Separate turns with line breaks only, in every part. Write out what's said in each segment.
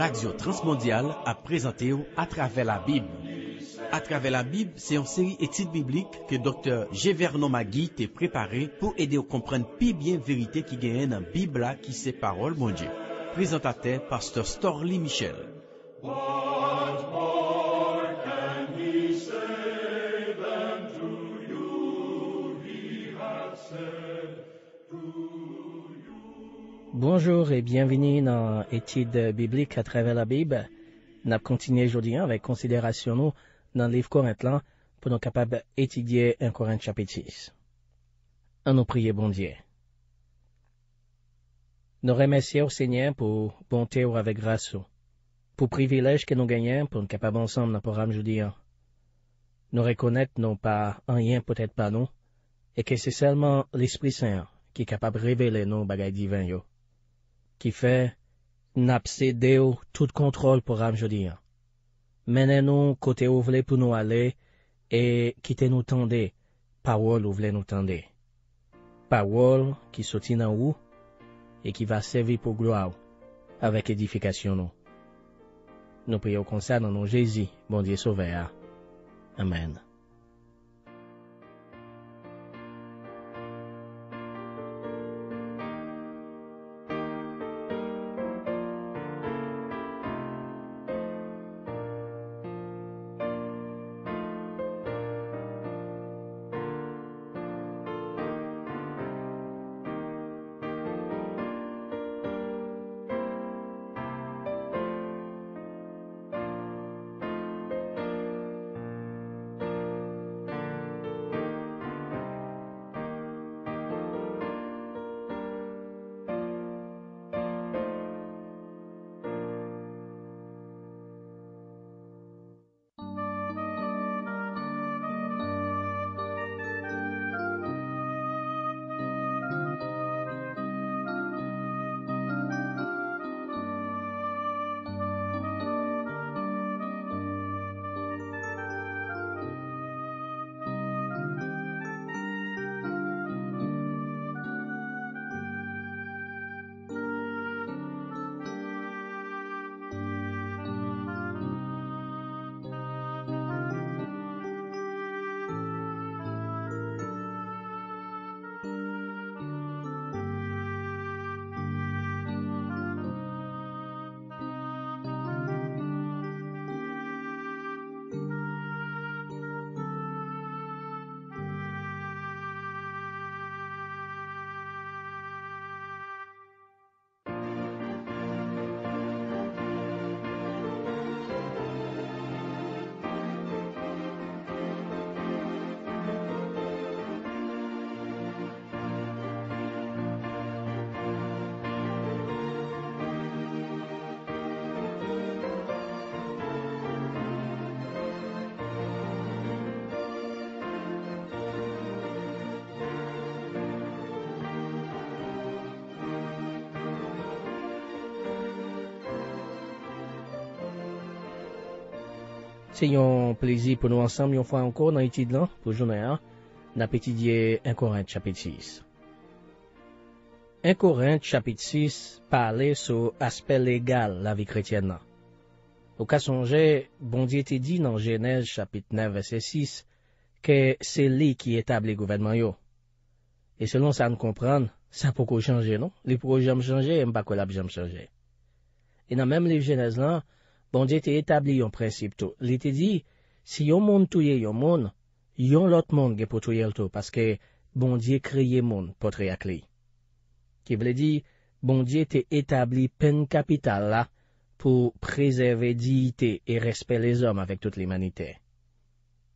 Radio Transmondial a prezante ou A Travè la Bib. A Travè la Bib, se yon seri etite biblike ke Dr. Gévernon Magui te preparè pou ede ou komprenne pi bien verite ki genyen an Bib la ki se parol mounje. Prezante a te, Pastor Storli Michel. Bonjour et bienvenue dans l'étude biblique à travers la Bible. Nous continuons aujourd'hui avec considération nous dans le livre Corinthiens pour nous capables d'étudier un Corinthiens chapitre 6. nous prier, bon Dieu. Nous remercions le Seigneur pour bonté ou avec grâce, pour privilège que nous gagnons pour nous capables ensemble dans le programme aujourd'hui. Nous reconnaissons non pas rien peut-être pas nous, et que c'est seulement l'Esprit Saint qui est capable de révéler nos bagages divins. Ki fe, napse de ou tout kontrol pou ram jodi an. Mene nou kote ou vle pou nou ale, e kite nou tende, pawol ou vle nou tende. Pawol ki soti nan ou, e ki va sevi pou gloa ou, avek edifikasyon nou. Nou priyo konsa nan nou Jezi, bon diye souve a. Amen. Se yon plezi pou nou ansanm yon fwa ankon nan itid lan pou jounen an, nan peti diye Encorent chapit 6. Encorent chapit 6 pale sou aspe legal la vi kretyen nan. Ou ka sonje, bon di ete di nan jenèz chapit 9 vese 6 ke se li ki etab li gouvenman yo. E selon sa an kompran, sa poukou chanje non? Li poukou jenm chanje, mba kou la pou jenm chanje. E nan menm li jenèz lan, Bondye te etabli yon preciptou. Li te di, si yon moun touye yon moun, yon lot moun ge pou touye l'tou, paske bondye kriye moun potre ak li. Ki vle di, bondye te etabli pen kapital la pou prezerve diite e respe les om avèk tout l'imanite.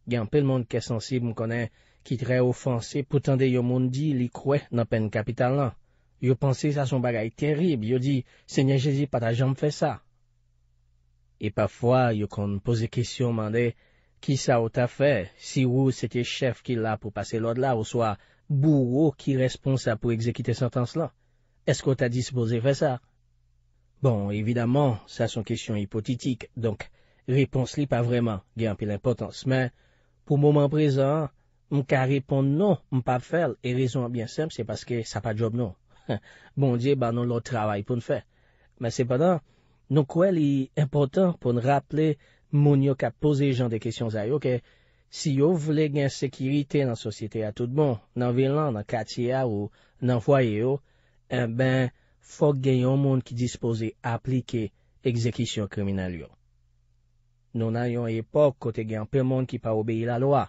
Gen, pel moun ke sensib m konen ki tre ofanse pou tende yon moun di li kwe na pen kapital la. Yo pense sa son bagay terib. Yo di, se nye jezi pata jom fe sa. E pafwa yo kon pose kisyon mande ki sa ou ta fe si ou se te chef ki la pou pase lode la ou soa bou ou ki respon sa pou ekzekite santans lan. Esko ta dispose fe sa? Bon evidaman sa son kisyon hipotitik. Donk repons li pa vreman gen apil impotans. Men pou mouman prezant m ka repon non m pa fel e rezon an bien sem se paske sa pa job non. Bon diye banon lo travay pou n fe. Men se padan... Nou kwen li impotant pou nou rapple moun yo ka pose jan de kesyon zay yo ke si yo vle gen sekirite nan sosyete a tout bon, nan vilan, nan katiya ou nan fwaye yo, en ben fok gen yon moun ki dispose aplike ekzekisyon kriminal yo. Nou nan yon epok kote gen anpe moun ki pa obeye la loa,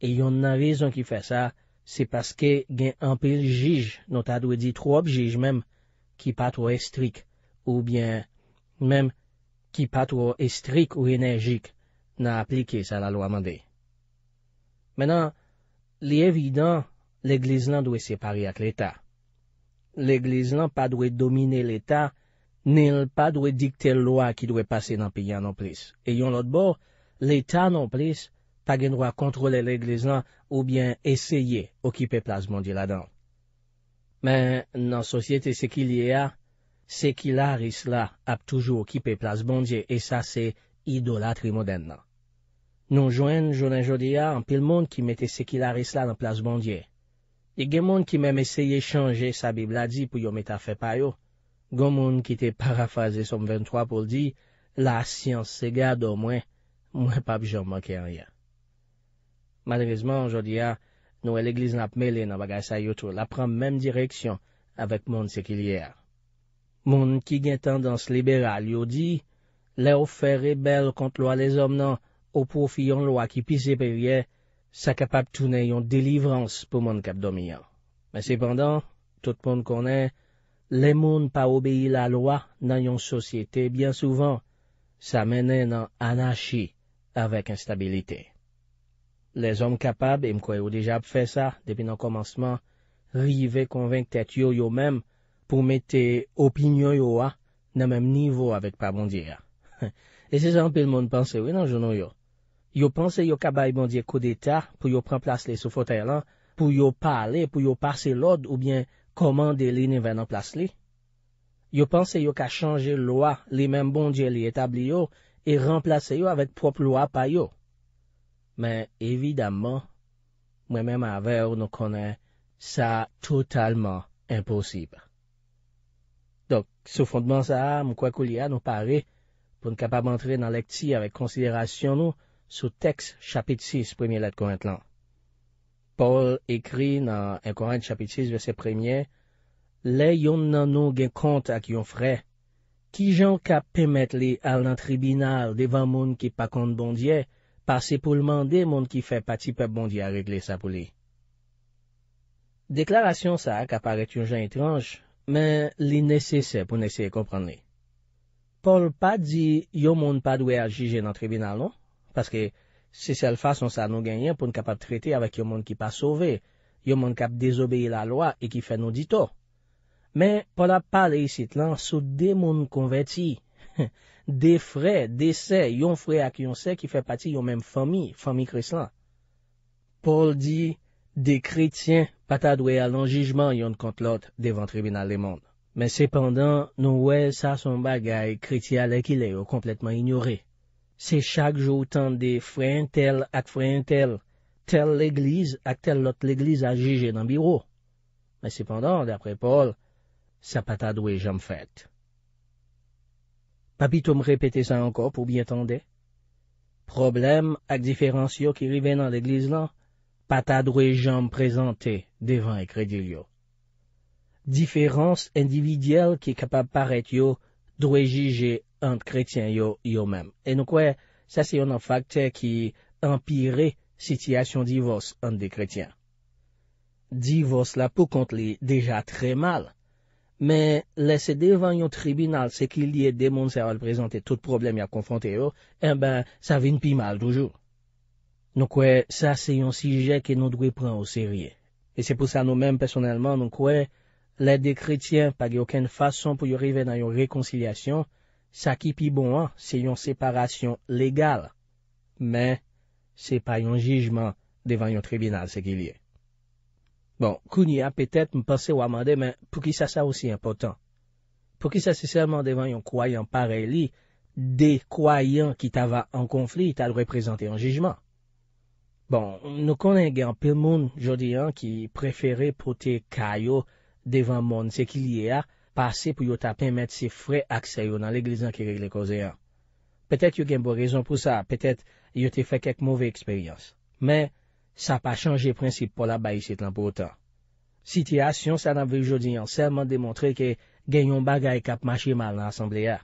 e yon nan rezon ki fe sa se paske gen anpe jij, nou ta dwe di tro ap jij menm ki pa tro estrik ou bien menm ki pat wou estrik ou enerjik nan aplike sa la lwa mande. Menan, li evidant, l'Eglise lan dwe separe ak l'Etat. L'Eglise lan pa dwe domine l'Etat, nenl pa dwe dikte lwa ki dwe pase nan piyan nan plis. E yon lot bo, l'Etat nan plis, pa gen wou a kontrole l'Eglise lan ou bien eseye okipe plasman di la dan. Men, nan sosyete se ki liye a, Sekilaris la ap toujou okipe plas bondye, e sa se idolatri moden nan. Nou jwen jounen jodi a, an pil moun ki mete sekilaris la nan plas bondye. Ye gen moun ki mem eseye chanje sa bibla di pou yo meta fe payo, goun moun ki te parafaze som 23 pou ldi, la asyans se gado mwen, mwen pap joun mwake a riyan. Malrezman jodi a, nou e l'egliz nap mele nan bagay sa yotou, la pran mwen direksyon avek moun sekilier. Moun ki gen tendans liberal yo di, le ofer rebel kont lo a le zom nan ou profi yon lo a ki pise pe rye, sa kapab toune yon delivrans pou moun kapdomiyan. Men sepandan, tout moun konen, le moun pa obeye la lo a nan yon sosyete, bien souvan, sa mene nan anashi, avek instabilite. Le zom kapab, e mkwe yo deja ap fe sa, depi nan komansman, rive konvenk tete yo yo mem, pou mette opinyon yo a nan menm nivou avèk pa bondye a. E se zanpil moun panse wè nan jounon yo. Yo panse yo ka bay bondye kou d'Etat pou yo pranplas li sou fote lan, pou yo pale, pou yo pase lod ou bien komande li ni ven anplas li. Yo panse yo ka chanje lwa li menm bondye li etabli yo e ranplase yo avèk prop lwa pa yo. Men evidamman, mwen menm avè ou nou konen sa totalman imposib. Dok, sou fondement sa a, mou kwa kou li a nou pare, pou nou kapab antre nan lek ti avèk konsiderasyon nou sou teks chapit 6, premye let kou ent lan. Paul ekri nan en kou ent chapit 6 vese premye, le yon nan nou gen kont ak yon fre, ki jan kap pemet li al nan tribinal devan moun ki pa kont bondye, pase pou lman de moun ki fe pati pe bondye a regle sa pou li. Deklarasyon sa a kaparetyon jan etranj, men li nesesè pou neseye kompran li. Paul pa di yo moun pa dwe aljije nan tribunal non, paske se sel fason sa nou genyen pou n kap ap trete avèk yo moun ki pa sove, yo moun kap dezobeye la loa e ki fè nou dito. Men, Paul ap pale yisit lan sou de moun konveti, de fred, de se, yon fred ak yon se ki fè pati yo mèm fomi, fomi kreslan. Paul di... De kretien pata dwe al anjijman yon kont lot devan tribunal le monde. Men sepandan, nou wè sa son bagay kretial ek ilè ou kompletman ignorè. Se chak jou tante de frein tel ak frein tel, tel l'eglize ak tel lot l'eglize a jije nan biro. Men sepandan, dapre Paul, sa pata dwe jam fèt. Papi, tou mrepetè sa anko pou bientande? Problem ak diferansyo ki rive nan l'eglize lan? pata drwe janm prezante devan ekredil yo. Diferans endividyel ki kapab paret yo drwe jije ant kretyen yo yo menm. E nou kwe, sa si yon an fakte ki empire sityasyon divos ant de kretyen. Divos la pou kont li deja tre mal, men lese devan yo tribunal se ki liye demonser al prezante tout problem ya konfrante yo, e ben sa vin pi mal toujou. Nou kwe, sa se yon sije ke nou dwe pran ou se rie. E se pou sa nou menm personelman, nou kwe, lè de kretien pa ge okèn fason pou yo rive nan yon rekoncilasyon, sa ki pi bon an, se yon separasyon legal. Men, se pa yon jijman devan yon tribunal se ki liye. Bon, kou ni a petet mpase waman de, men, pou ki sa sa osi impotant. Pou ki sa se serman devan yon kwayan pareli, de kwayan ki ta va an konflit, ta lwè prezante yon jijman. Bon, nou konen gen pil moun jodi an ki prefere pote kayo devan moun se ki liye a pase pou yo tapen met se fre akse yo nan l'eglizan ki regle koze an. Petet yo gen bo rezon pou sa, petet yo te fe kek mouve eksperyans. Men, sa pa chanje prinsip pola bayisit lan pou otan. Sityasyon sa nan vi jodi an selman demontre ke genyon bagay kap machi mal nan asembleya.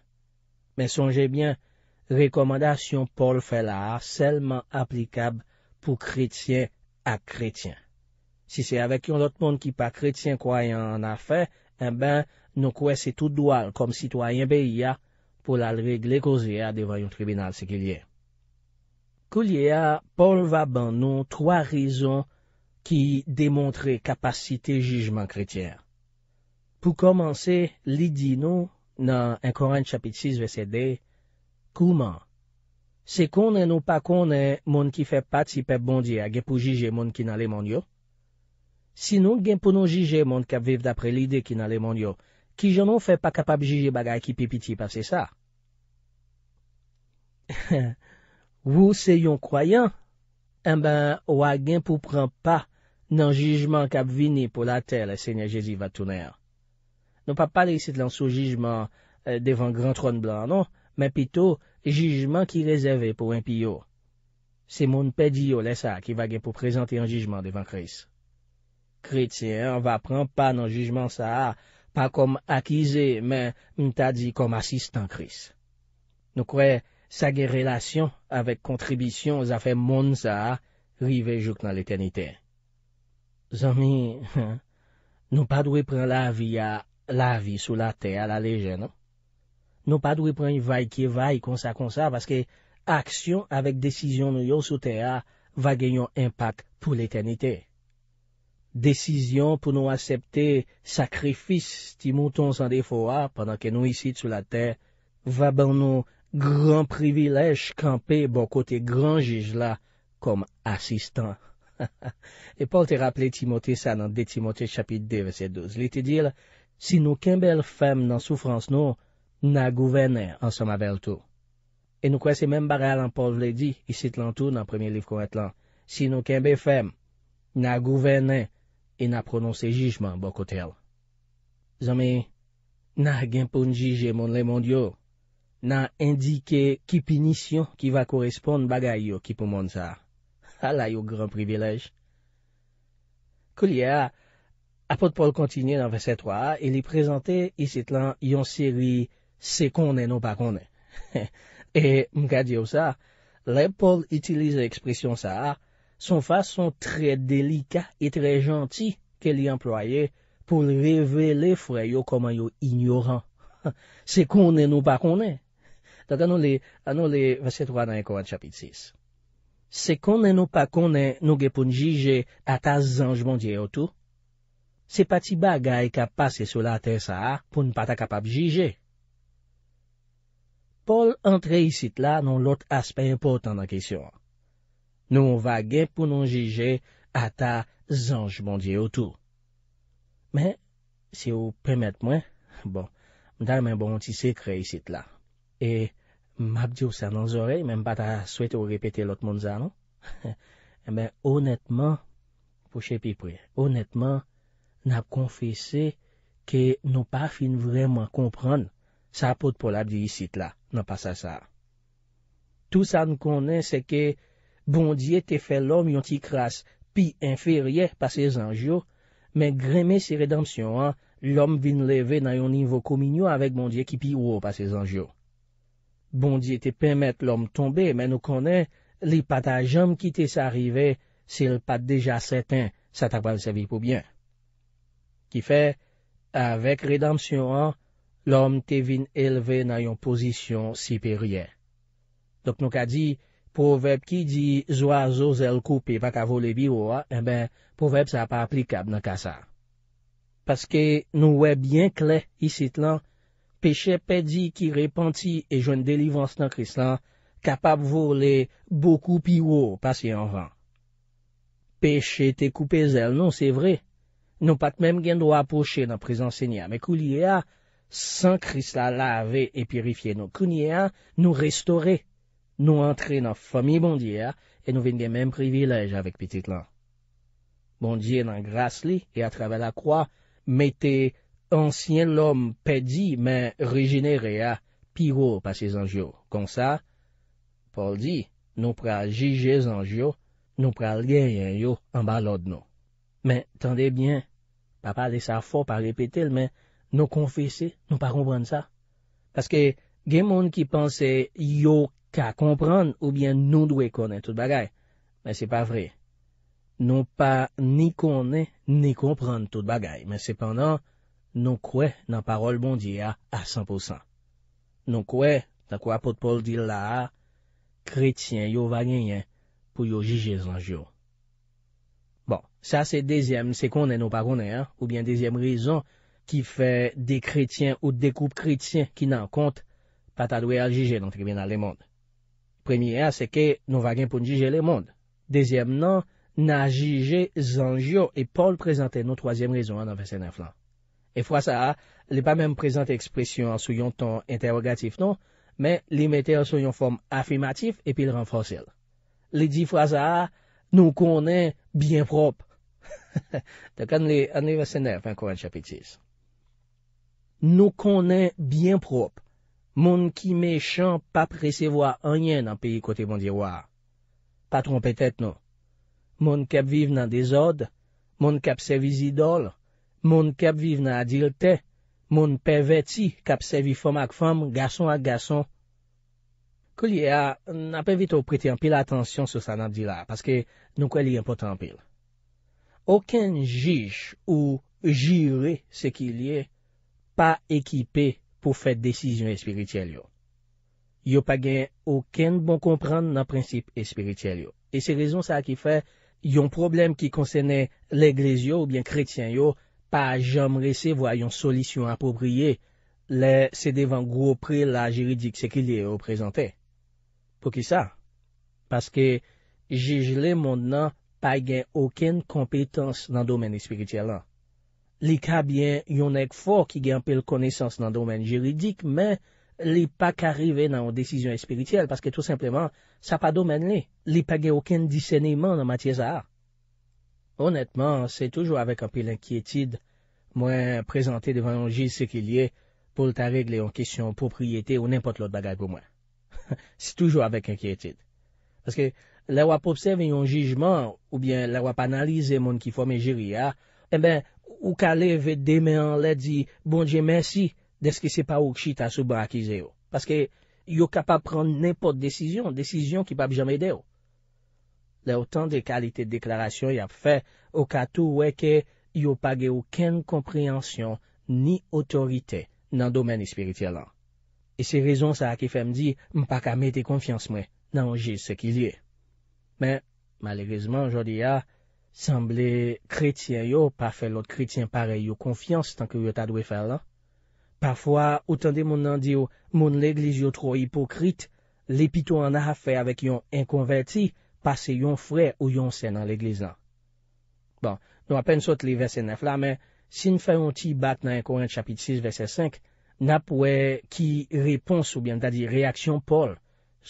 Men sonje bien rekomandasyon pol felar selman aplikab pou kretien a kretien. Si se avek yon lot moun ki pa kretien kwayan an a fe, en eh ben nou kwe se tout doual kom sitwayen beya pou la regle kozea devayon tribunal se ke liye. Ko liye a, Paul va ban nou twa rizon ki demontre kapasite jijman kretien. Po komanse, li di nou nan enkoren chapit 6 vese de kouman. Se konen nou pa konen moun ki fe pat si pep bondye a gen pou jije moun ki nan le moun yo? Sinon gen pou nou jije moun kap viv dapre lide ki nan le moun yo, ki jen nou fe pa kapap jije bagay ki pi piti pa se sa? Wou se yon kwayan, en ben wak gen pou pran pa nan jijman kap vini pou la tel e se nye Jezi vatounen. Nou pa pale yon se lan sou jijman eh, devan Grand Tron Blanc, non? men pito jijman ki rezeve pou empi yo. Se moun pedi yo lesa ki vage pou prezante yon jijman devan kris. Kretien va pran pa nan jijman sa a, pa kom akize men mta di kom asistan kris. Nou kwe, sa ge relasyon avek kontribisyon ou zafen moun sa a, rive juk nan letenite. Zami, nou pa dwe pran la vi ya la vi sou la te ala leje, non? Nou pa dwi pren yon vay ki e vay kon sa kon sa, vaskè aksyon avèk desisyon nou yo sou te a, va genyon empak pou l'eternite. Desisyon pou nou asepte sakrifis, ti mouton san defo a, pandan ke nou isit sou la te, va ban nou gran privilej kampe bon kote gran jij la, kom asistan. E pou te rappele Timote sa nan De Timote chapit 2, verset 12, li te dil, si nou ken bel fem nan soufrans nou, na gouvenen an soma bel tou. E nou kwen se men baral an Paul vledi, isit lan tou nan premiye liv kon et lan, sino ken be fem, na gouvenen, e na prononse jijman bako tel. Zanme, na genpoun jije moun le moun diyo, na indike kipinisyon ki va korespoun bagay yo kipou moun sa. Ala yo gran pribilej. Kou liye a, apot Paul kontinye nan ve setwa, e li prezante isit lan yon siri, Se konnen nou pa konnen. E mka diyo sa, le Paul itilize ekspresyon sa son fason tre delika e tre janti ke li employe pou revele fwe yo koman yo ignoran. Se konnen nou pa konnen. Dan anon le vaset 3 nan ekon chapit 6. Se konnen nou pa konnen nou ge pou nji je ata zanjman diyo tou. Se pati bagay ka pase sou la ate sa pou npa ta kapap jije. Pol antre isit la, nou lot aspey epote an a kesyon. Nou wak gen pou nou jeje ata zanj bondye otou. Men, bon se ou premet mwen, bon, mda mwen bon ti se kre isit la. E map di ou sa nan zorey, men mpa ta swete ou repete lot moun za, non? E men, honetman, pou chepi pri, honetman, nap konfese ke nou pa fin vreman kompran nou. sa apot pou la bi yisit la, nan pa sa sa. Tout sa nou konen se ke, bondye te fe lom yon ti kras pi inferye pa se zanjou, men greme se redansyon an, lom vin leve nan yon nivou kominyo avek bondye ki pi ouo pa se zanjou. Bondye te pemet lom tombe, men nou konen, li pat a jom ki te sa rive, se l pat deja seten, sa ta pal se vi pou bien. Ki fe, avek redansyon an, l'om te vin elve nan yon pozisyon siperyen. Dok nou ka di, pouveb ki di zwa zo zel koupe pa ka vole biwo a, e ben pouveb sa pa aplikab nan ka sa. Paske nou we bien kle, isit lan, peche pe di ki repenti e jwen delivans nan kris lan, kapap vole boku piwo pase anvan. Peche te koupe zel, nou se vre, nou pat menm gen do aposhe nan prezan senya, me kou liye a, San kristal lave e pirifiye nou kunye a, nou restore, nou antre nan famye bondye a, e nou vin de men privilej avik pitit lan. Bondye nan gras li, e atrave la kwa, mette ansyen lom pedi, men rejene re a, piwo pasye zanj yo. Kon sa, Paul di, nou pra jige zanj yo, nou pra lgen yon yo, an bal od nou. Men, tande bien, papa de sa fo pa repite lmen, Nou konfese, nou pa kompran sa. Paske gen moun ki panse yo ka kompran ou bien nou dwe konen tout bagay. Men se pa vre. Nou pa ni konen ni kompran tout bagay. Men sepanan, nou kwe nan parol bondi a 100%. Nou kwe, ta kwa potpoul di la, kretyen yo vanyen pou yo jige zanj yo. Bon, sa se dezem se konen ou pa konen ou bien dezem rezon. ki fè de kretien ou de koup kretien ki nan kont pata dwe aljije nan tribunal le monde. Premiè an, seke nou vagen pou njije le monde. Dezyem nan, nan ajije zanjio e pol prezante nou troasyem rezon an anvesenif lan. E fwa sa a, li pa menm prezante ekspresyon an sou yon ton interrogatif non, men li mette an sou yon form afimatif epi l renfosil. Li di fwa sa a, nou konen byen prop. Te kan li anvesenif an koran chapitis. Nou konen byen prop, moun ki mechan pa presevoa anyen nan peyi kote bondiwa. Pa tron petet nou. Moun kep vive nan dezod, moun kep sevi zidol, moun kep vive nan adilte, moun pe veti kep sevi fom ak fom, gason ak gason. Kou liye a, nan pe vitou prete anpil atansyon sou sa nan di la, paske nou kwen liye anpil. Aken jish ou jire se ki liye, pa ekipe pou fèd desisyon espirityel yo. Yo pa gen oken bon kompran nan prinsip espirityel yo. E se rezon sa ki fè, yon problem ki konsene l'eglez yo ou bien kretyen yo, pa jam rese voy yon solisyon apopriye le sedevan gro pre la jiridik se ki li e reprezentè. Pou ki sa? Paske jijile moun nan pa gen oken kompetans nan domen espirityel lan. Li ka byen yon ek fo ki gen apil konesans nan domen jiridik, men li pa karive nan yon desisyon espirityel, paske tout simplement, sa pa domen li. Li pa gen okin diseniman nan matye za har. Honetman, se toujou avèk apil ankyetid, mwen prezante devan yon jiz se ki liye, pou lta regle yon kesyon, popriyete ou nimpote lot bagay pou mwen. Se toujou avèk ankyetid. Paske, lè wap observe yon jijman, ou byen lè wap analize moun ki fòm e jiriyar, e eh ben... Ou kalè ve demè an lè di, bon dje mèsi, deske se pa ou kchi ta soubra ki zè yo. Paske, yo kapap pran nèpot desisyon, desisyon ki pap jame de yo. Lè, otan de kalite de deklarasyon y ap fè, ou ka tou wè ke, yo pa ge ou ken komprehansyon, ni otorite nan domèni spiritye lan. E se rezon sa a ke fèm di, m pa ka mète konfians mwen nan jè se ki liye. Men, malerizman, jodi ya, Sanble kretien yo pa fe lout kretien pare yo konfians tanke yo ta dwe fel la. Parfwa, otan de moun nan di yo, moun l'eglis yo tro hipokrit, le pito an a fe avèk yon enkonverti pase yon fre ou yon se nan l'eglis la. Bon, nou apen sot li verse 9 la, men sin fe yon ti bat nan yon koran chapit 6 verse 5, nap we ki repons ou bien ta di reaksyon pol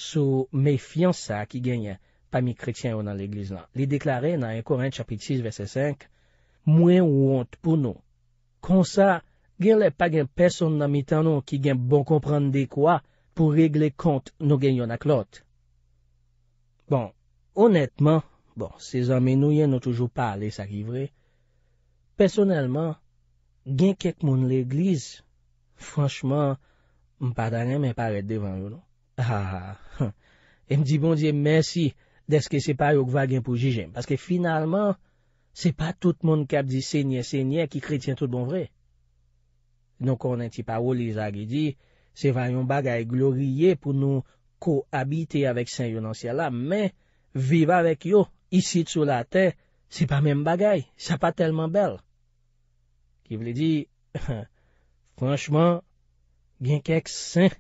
sou mefiansa ki genye. mi kreksyen yo nan l'egliz lan. Li deklare nan yon koren chapit 6 vese 5, mwen wont pou nou. Kon sa, gen le pa gen peson nan mi tan nou ki gen bon komprande dekwa pou regle kont nou gen yon ak lot. Bon, honetman, bon, se zanmen nou yen nou toujou pa ale sakivre, pesonelman, gen kek moun l'egliz, franchman, mpadanen men paret devan yo nou. E mdi bon diye, mersi, Deske se pa yo gwa gen pou jijem. Paske finalman, se pa tout moun kap di se nye se nye ki kretien tout bon vre. Non kon nanti pa ou li zage di, se va yon bagay gloriye pou nou ko habite avèk sen yon ansi alam. Men, viva avèk yo, isi sou la te, se pa men bagay, se pa telman bel. Ki vle di, franchman, gen kek sen.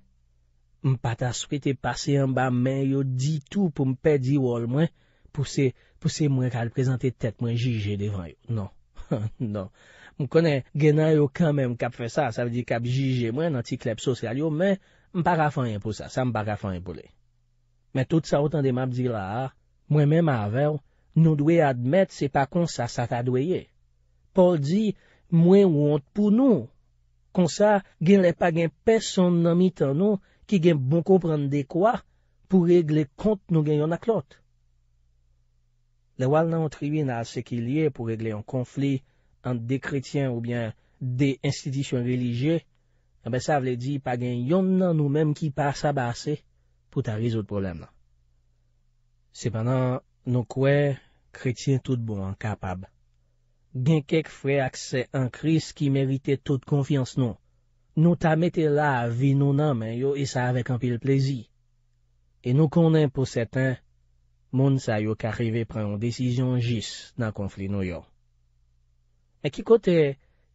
m pat aswete pase yon ba men yo di tou pou m pe di wol mwen, pou se mwen kal prezante tet mwen jige devan yo. Non, non, m konen genay yo kamen m kap fe sa, sa ve di kap jige mwen nan ti klep sosyal yo, men m pa rafanyen pou sa, sa m pa rafanyen pou le. Men tout sa otan de map di la, mwen men ma avew, nou dwe admet se pa kon sa sa ta dweye. Paul di, mwen wont pou nou, kon sa gen le pa gen pe son nomi tan nou, ki gen bon komprende dekwa pou regle kont nou gen yon ak lot. Le wal nan yon tribina se ki liye pou regle yon konfli an de kretien ou bien de institisyon religye, anbe eh sa vle di pa gen yon nan nou menm ki pa sa base pou ta rizot problem nan. Sepan nan, nou kwe kretien tout bon an kapab. Gen kek fwe akse an kris ki merite tout konfians nou. nou ta mette la vi nou nanmen yo isa e avek anpil plezi. E nou konen pou setan, moun sa yo karive preon desizyon jis nan konflik nou yo. E ki kote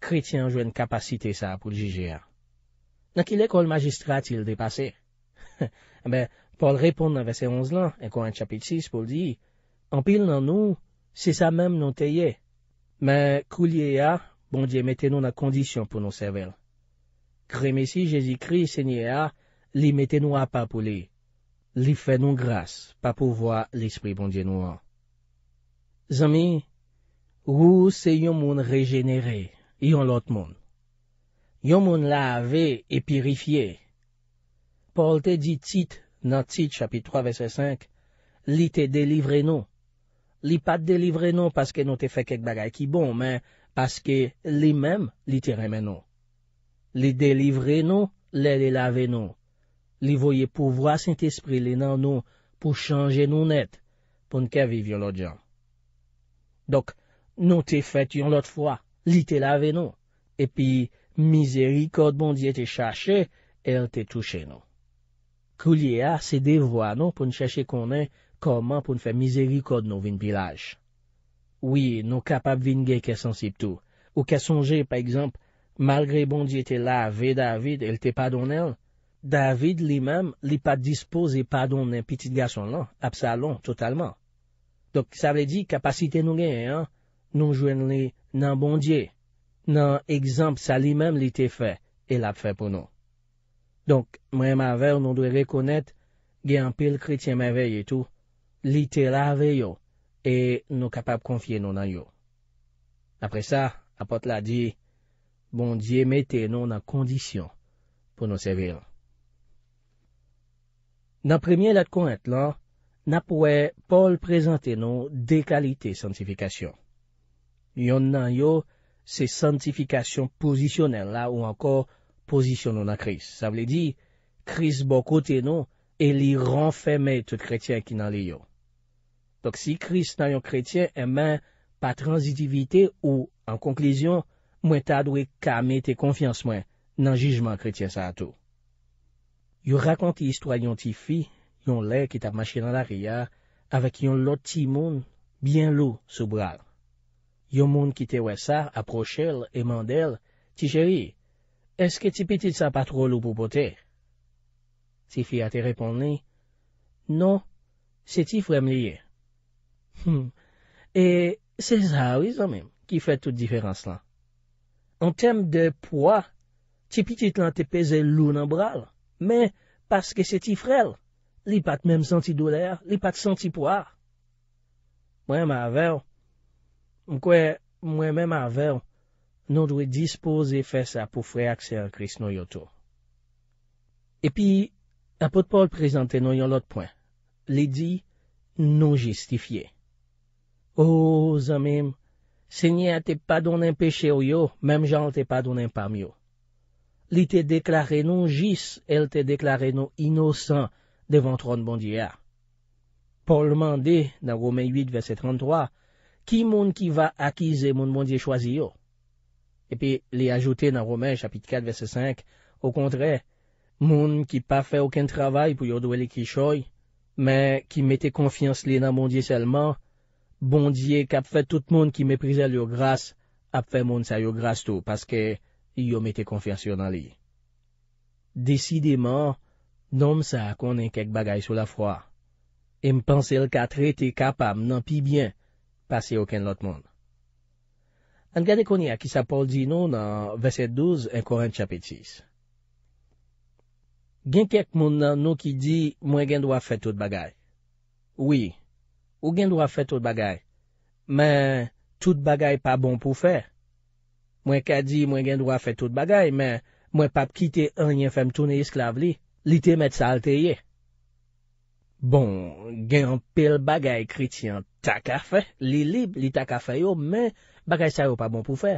kretien jwen kapasite sa pou jige a? Na ki lekol magistratil de pase? A be, pou l repon nan vese 11 lan, e kon an chapit 6 pou l di, anpil nan nou, se sa mem nou teye, men kou liye a, bon diye mette nou nan kondisyon pou nou sevel. Kremesi Jezikri Senyea li metenwa pa pou li. Li fenon grase pa pou vwa l'esprit bondyenwa. Zami, ou se yon moun regenere, yon lot moun? Yon moun la ave e pirifiye. Paul te di tit, nan tit, chapit 3, verset 5, li te delivre nou. Li pat delivre nou paske nou te fe kek bagay ki bon, men paske li menm li te remen nou. Li delivre nou, li li lave nou. Li voye pou vwa Saint-Esprit li nan nou, pou chanje nou net, pou n'kevi vyo l'odjan. Dok, nou te fet yon lot fwa, li te lave nou, epi, mizeri kod bon diye te chache, el te touche nou. Kou liye a, se devwa nou pou n'chache konen, koman pou n'fe mizeri kod nou vin pilaj. Ouye, nou kapap vin gen kesansip tou, ou kesanje, pa ekzamp, Malgre bondye te la ve David, el te pa don el, David li mem li pa dispose pa don nen pitit gason lan, ap sa lon, totalman. Dok sa vle di, kapasite nou gen, nou jwen li nan bondye, nan ekzamp sa li mem li te fe, el ap fe pou nou. Dok, mwen ma ver, nou dwe rekonet, gen pil kri ti men ve yeto, li te la ve yo, e nou kapap konfye nou nan yo. Apre sa, apot la di, Bon, diye mette nou nan kondisyon pou nou seveyan. Nan premye lat konet lan, na pouwe Paul prezante nou dekalite santifikasyon. Yon nan yo se santifikasyon pozisyonel la ou ankor pozisyon nou nan kris. Sa vle di, kris bo kote nou e li renfeme tout kretyen ki nan li yo. Tok si kris nan yon kretyen emen eh pa transitivite ou an konklyzyon Mwen ta dwe kame te konfians mwen nan jijman kretye sa atou. Yo rakon ti histwa yon ti fi, yon lè ki tap machi nan laryar, avè ki yon lot ti moun, byen lou sou bral. Yo moun ki te wè sa, aprochèl, emandèl, ti chèri, eske ti piti sa patro lou pou potè? Ti fi ate reponè, non, se ti frèm liye. Hmm. E se zha wè zanmèm ki fè tout diferans lan. An tem de pwa, tipi tit lan te peze loun an bral, men, paske se ti frel, li pat menm santi doler, li pat santi pwa. Mwen menm avèl, mkwe, mwen menm avèl, nou dwe dispose fè sa pou fwe akse an kris nou yotou. Epi, apot Paul prezante nou yon lot pwen. Li di, nou jistifiye. O, zanmim! Se nye a te pa donen peche ou yo, mem jan te pa donen pa myo. Li te deklare non jis, el te deklare non inosan devan tron bondye a. Pol mande, nan romen 8, verset 33, ki moun ki va akize moun bondye chwazi yo? Epi li ajoute nan romen chapit 4, verset 5, o kontre, moun ki pa fe oken travay pou yo do elikishoy, men ki mete konfians li nan bondye selman, Bondye kap fè tout moun ki meprize lyo grase, ap fè moun sa yo grase tou, paske yo mette konfersyon nan li. Desideman, nan m sa konen kek bagay sou la fwa. E m panse lka trete kapam nan pi bien pase yo ken lot moun. An gade konye a ki sa Paul di nou nan Veset 12 en Korint chapet 6. Gen kek moun nan nou ki di mwen gen dwa fè tout bagay. Ouye. Ou gen dwa fè tout bagay? Men, tout bagay pa bon pou fè. Mwen ka di, mwen gen dwa fè tout bagay, men, mwen pa pkite enye fèm touni esklav li, li te met sa alteye. Bon, gen pil bagay kri ti an ta ka fè, li li, li ta ka fè yo, men, bagay sa yo pa bon pou fè.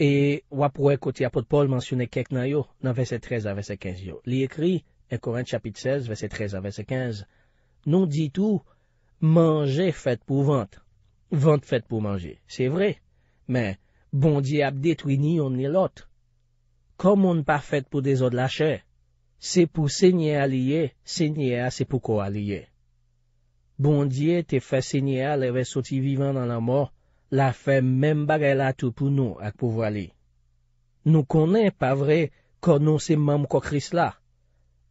E wap wè koti apot pol, mensyone kek nan yo, nan vese 13 a vese 15 yo. Li ekri, en koran chapit 16, vese 13 a vese 15, non di tou, Manje fèt pou vant, vant fèt pou manje, se vre, men, bondye ap detwini yon ni lot. Komon pa fèt pou dezo de la chè, se pou senye a liye, senye a se pou ko a liye. Bondye te fè senye a leve soti vivan nan la mor, la fè men bagay la tou pou nou ak pou vali. Nou konen pa vre konon se mem kokris la.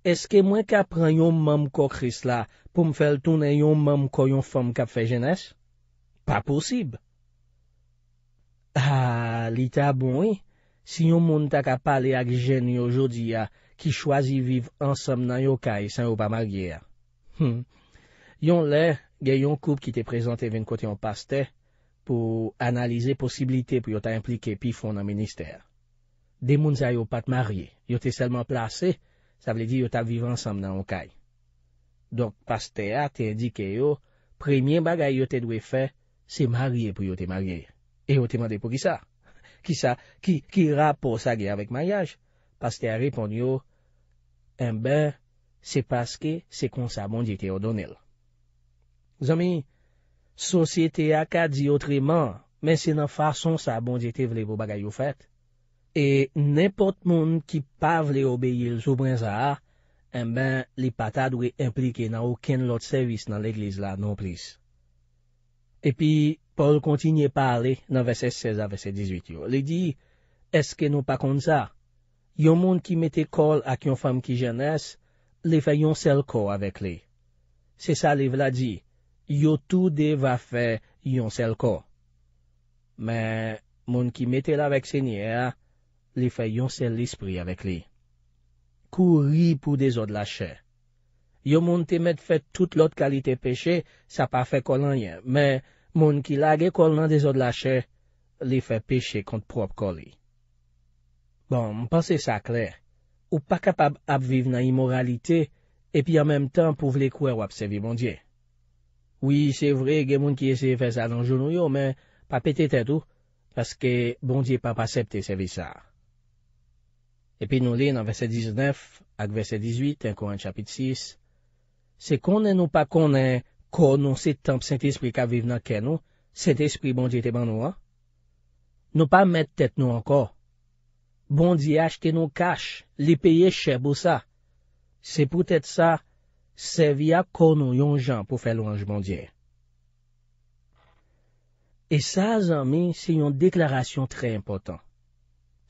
Eske mwen ka pran yon mam ko Chris la pou m fel toune yon mam ko yon fom ka fe jenese? Pa posib. Ha, li ta boni? Si yon moun ta ka pale ak jen yo jodi ya ki chwazi viv ansam nan yo kaj e san yo pa magye ya. Hmm. Yon le, gen yon koup ki te prezante ven kote yon paste pou analize posibilite pou yo ta implike pi fon nan minister. De moun za yo pat marye. Yo te selman plase... Sa vle di yo ta vive ansam nan okay. Donk pasteya te di ke yo, premyen bagay yo te dwe fe, se marye pou yo te marye. E yo te mande pou ki sa? Ki sa, ki, ki rapo sa ge avik mayaj? Pasteya repon yo, enbe, se paske, se kon sa bonjete yo donel. Zami, sosyete akad di otreman, men se nan fason sa bonjete vle pou bagay yo fet, E, n'importe moun ki pa vle obeye l soubrenza, en eh ben, li pata dwe implike nan ouken lot servis nan l'eglise la non plis. E pi, Paul kontinye pale nan vese 16 a vese 18 yo. Li di, eske nou pa kont sa? Yo moun ki mete kol ak yon fam ki jenese, li fe yon sel ko avek li. Se sa li vla di, yo tou de va fe yon sel ko. Men, moun ki mete la vek senye a, li fè yonsel l'espri avèk li. Kou ri pou de zòd la chè. Yo moun te mèt fè tout l'ot kalite peche, sa pa fè kolanyen, mè moun ki lage kol nan de zòd la chè, li fè peche kont prop kol li. Bon, m'pense sa kler, ou pa kapab ap viv nan imoralite, epi an mèm tan pou vle kouè wap sevi bondye. Oui, se vre, gen moun ki esè fè sa nan jounou yo, mè pa pète tèt ou, paske bondye pa pasep te sevi sa. Epi nou le nan verse 19 ak verse 18 en Koran chapit 6. Se konen nou pa konen konon se tempe senti esprit ka vive nan ken nou, senti esprit bondye te ban nou an. Nou pa mette tet nou ankor. Bondye achte nou kache, li peye cheb ou sa. Se pou tet sa, se via konon yon jan pou fe louanj bondye. E sa zanmi se yon deklarasyon tre important.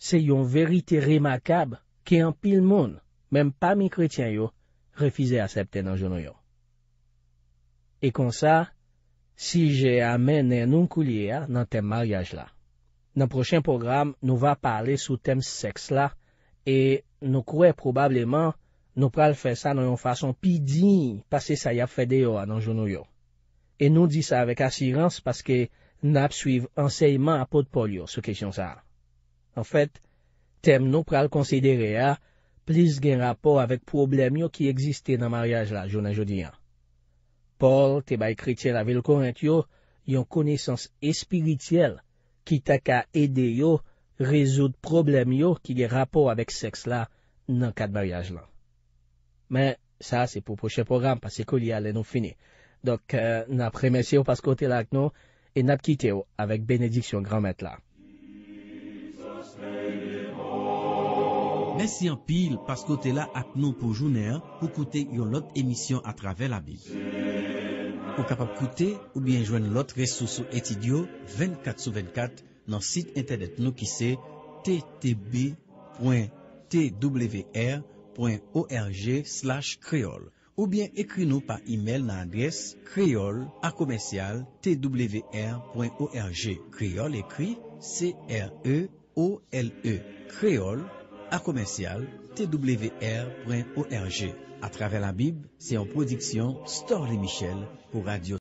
Se yon verite remakab ki an pil moun, menm pa mi kretyen yo, refize asepte nan jouno yo. E kon sa, si je amene nou kouliye a nan tem maryaj la, nan prochen program nou va pale sou tem seks la, e nou kwe probableman nou pral fe sa nan yon fason pi din pase sa yap fede yo a nan jouno yo. E nou di sa avek asirans paske nou ap suive anseyman apotpol yo se kesyon sa a. En fèt, tem nou pral konsidere a, plis gen rapor avèk problem yo ki egziste nan maryaj la, joun an jodi an. Pol, te bay kri tse la vil korent yo, yon koneysans espirityel ki tak a ede yo rezout problem yo ki gen rapor avèk seks la nan kat maryaj la. Men, sa se pou poche program, pase kol yale nou fini. Dok, euh, nan premese yo paskote lak nou, e nan pkite yo avèk benediksyon granmèt la. Besi an pil paskote la ak nou pou jouner pou koute yon lot emisyon a trave la bil. Ou kapap koute ou bien jwen lot resouso etidyo 24 sou 24 nan sit internet nou ki se ttb.twr.org slash kreol. Ou bien ekri nou pa imel nan adres kreol akomensyal twr.org kreol ekri creole kreol. à commercial twr.org. À travers la Bible, c'est en production les Michel pour Radio